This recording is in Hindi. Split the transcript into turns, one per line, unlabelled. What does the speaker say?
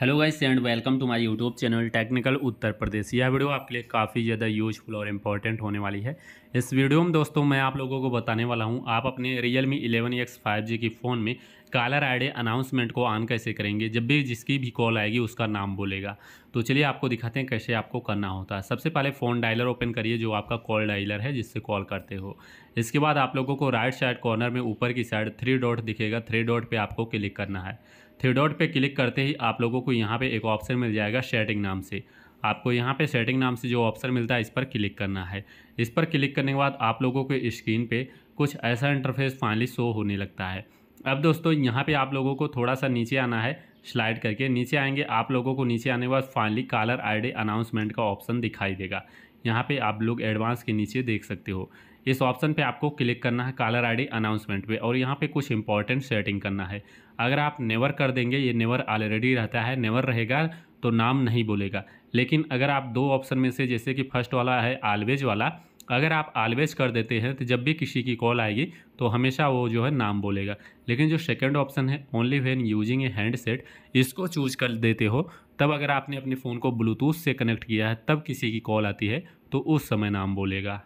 hello guys and welcome to my YouTube channel Technical Uttar Pradesh यह वीडियो आपके लिए काफ़ी ज़्यादा यूजफुल और इम्पॉर्टेंट होने वाली है इस वीडियो में दोस्तों मैं आप लोगों को बताने वाला हूं आप अपने Realme eleven X five G की फ़ोन में कॉलर आईडी अनाउंसमेंट को ऑन कैसे करेंगे जब भी जिसकी भी कॉल आएगी उसका नाम बोलेगा तो चलिए आपको दिखाते हैं कैसे आपको करना होता है सबसे पहले फ़ोन डायलर ओपन करिए जो आपका कॉल डायलर है जिससे कॉल करते हो इसके बाद आप लोगों को राइट साइड कॉर्नर में ऊपर की साइड थ्री डॉट दिखेगा थ्री डॉट पर आपको क्लिक करना है थ्री डॉट पर क्लिक करते ही आप लोगों को यहाँ पर एक ऑप्शन मिल जाएगा शेटिंग नाम से आपको यहाँ पे सेटिंग नाम से जो ऑप्शन मिलता है इस पर क्लिक करना है इस पर क्लिक करने के बाद आप लोगों के स्क्रीन पे कुछ ऐसा इंटरफेस फाइनली शो होने लगता है अब दोस्तों यहाँ पे आप लोगों को थोड़ा सा नीचे आना है स्लाइड करके नीचे आएंगे आप लोगों को नीचे आने के बाद फाइनली कॉलर आईडी अनाउंसमेंट का ऑप्शन दिखाई देगा यहाँ पे आप लोग एडवांस के नीचे देख सकते हो इस ऑप्शन पे आपको क्लिक करना है कॉलर आईडी अनाउंसमेंट पे और यहाँ पे कुछ इंपॉर्टेंट सेटिंग करना है अगर आप नेवर कर देंगे ये नेवर ऑलरेडी रहता है नेवर रहेगा तो नाम नहीं बोलेगा लेकिन अगर आप दो ऑप्शन में से जैसे कि फर्स्ट वाला है आलवेज वाला अगर आप आलवेज कर देते हैं तो जब भी किसी की कॉल आएगी तो हमेशा वो जो है नाम बोलेगा लेकिन जो सेकेंड ऑप्शन है only when using a handset इसको चूज कर देते हो तब अगर आपने अपने फ़ोन को ब्लूटूथ से कनेक्ट किया है तब किसी की कॉल आती है तो उस समय नाम बोलेगा